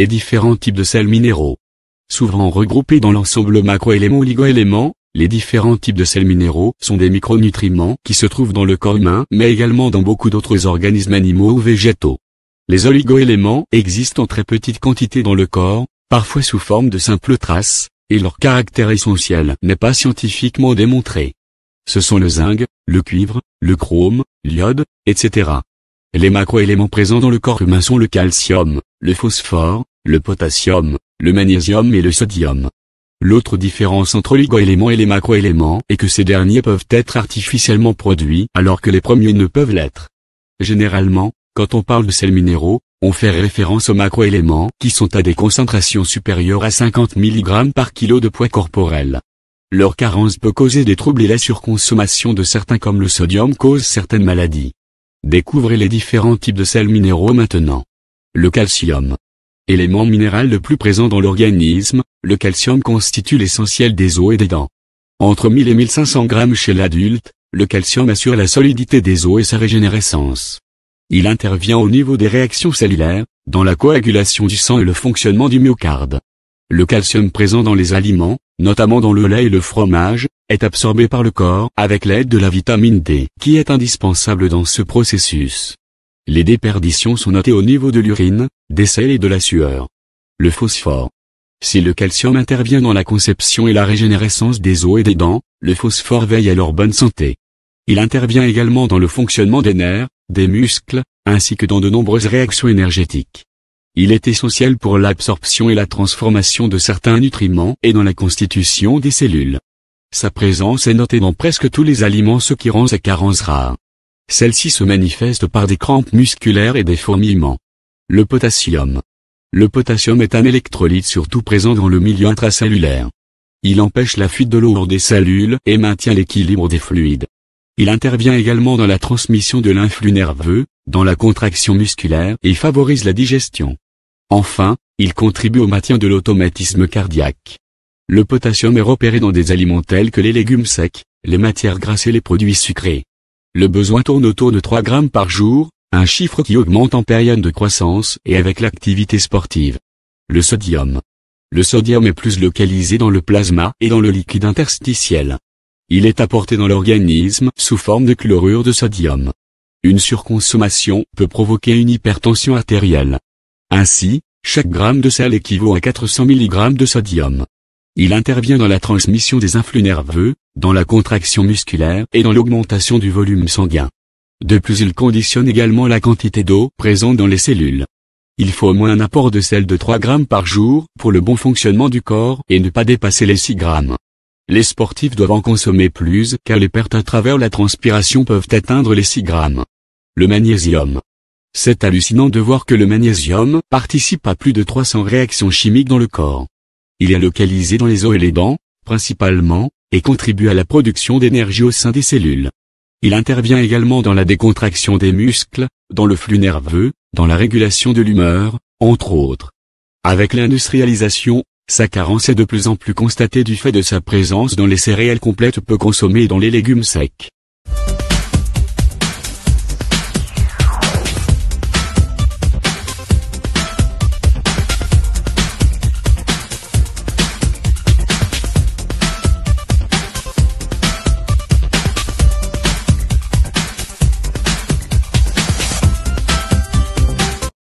les différents types de sels minéraux. Souvent regroupés dans l'ensemble macroéléments oligoéléments, les différents types de sels minéraux sont des micronutriments qui se trouvent dans le corps humain mais également dans beaucoup d'autres organismes animaux ou végétaux. Les oligoéléments existent en très petite quantité dans le corps, parfois sous forme de simples traces, et leur caractère essentiel n'est pas scientifiquement démontré. Ce sont le zinc, le cuivre, le chrome, l'iode, etc. Les macroéléments présents dans le corps humain sont le calcium, le phosphore, le potassium, le magnésium et le sodium. L'autre différence entre l'oligo-élément et les macroéléments est que ces derniers peuvent être artificiellement produits alors que les premiers ne peuvent l'être. Généralement, quand on parle de sels minéraux, on fait référence aux macroéléments qui sont à des concentrations supérieures à 50 mg par kilo de poids corporel. Leur carence peut causer des troubles et la surconsommation de certains comme le sodium cause certaines maladies. Découvrez les différents types de sels minéraux maintenant. Le calcium, élément minéral le plus présent dans l'organisme, le calcium constitue l'essentiel des os et des dents. Entre 1000 et 1500 grammes chez l'adulte, le calcium assure la solidité des os et sa régénérescence. Il intervient au niveau des réactions cellulaires, dans la coagulation du sang et le fonctionnement du myocarde. Le calcium présent dans les aliments, notamment dans le lait et le fromage, est absorbé par le corps avec l'aide de la vitamine D qui est indispensable dans ce processus. Les déperditions sont notées au niveau de l'urine, des selles et de la sueur. Le phosphore. Si le calcium intervient dans la conception et la régénérescence des os et des dents, le phosphore veille à leur bonne santé. Il intervient également dans le fonctionnement des nerfs, des muscles, ainsi que dans de nombreuses réactions énergétiques. Il est essentiel pour l'absorption et la transformation de certains nutriments et dans la constitution des cellules. Sa présence est notée dans presque tous les aliments ce qui rend sa carence rare. Celle-ci se manifeste par des crampes musculaires et des fourmillements. Le potassium. Le potassium est un électrolyte surtout présent dans le milieu intracellulaire. Il empêche la fuite de l'eau hors des cellules et maintient l'équilibre des fluides. Il intervient également dans la transmission de l'influx nerveux, dans la contraction musculaire et favorise la digestion. Enfin, il contribue au maintien de l'automatisme cardiaque. Le potassium est repéré dans des aliments tels que les légumes secs, les matières grasses et les produits sucrés. Le besoin tourne autour de 3 grammes par jour, un chiffre qui augmente en période de croissance et avec l'activité sportive. Le sodium. Le sodium est plus localisé dans le plasma et dans le liquide interstitiel. Il est apporté dans l'organisme sous forme de chlorure de sodium. Une surconsommation peut provoquer une hypertension artérielle. Ainsi, chaque gramme de sel équivaut à 400 mg de sodium. Il intervient dans la transmission des influx nerveux, dans la contraction musculaire et dans l'augmentation du volume sanguin. De plus il conditionne également la quantité d'eau présente dans les cellules. Il faut au moins un apport de sel de 3 grammes par jour pour le bon fonctionnement du corps et ne pas dépasser les 6 grammes. Les sportifs doivent en consommer plus car les pertes à travers la transpiration peuvent atteindre les 6 grammes. Le magnésium. C'est hallucinant de voir que le magnésium participe à plus de 300 réactions chimiques dans le corps. Il est localisé dans les os et les dents, principalement, et contribue à la production d'énergie au sein des cellules. Il intervient également dans la décontraction des muscles, dans le flux nerveux, dans la régulation de l'humeur, entre autres. Avec l'industrialisation, sa carence est de plus en plus constatée du fait de sa présence dans les céréales complètes peu consommées et dans les légumes secs.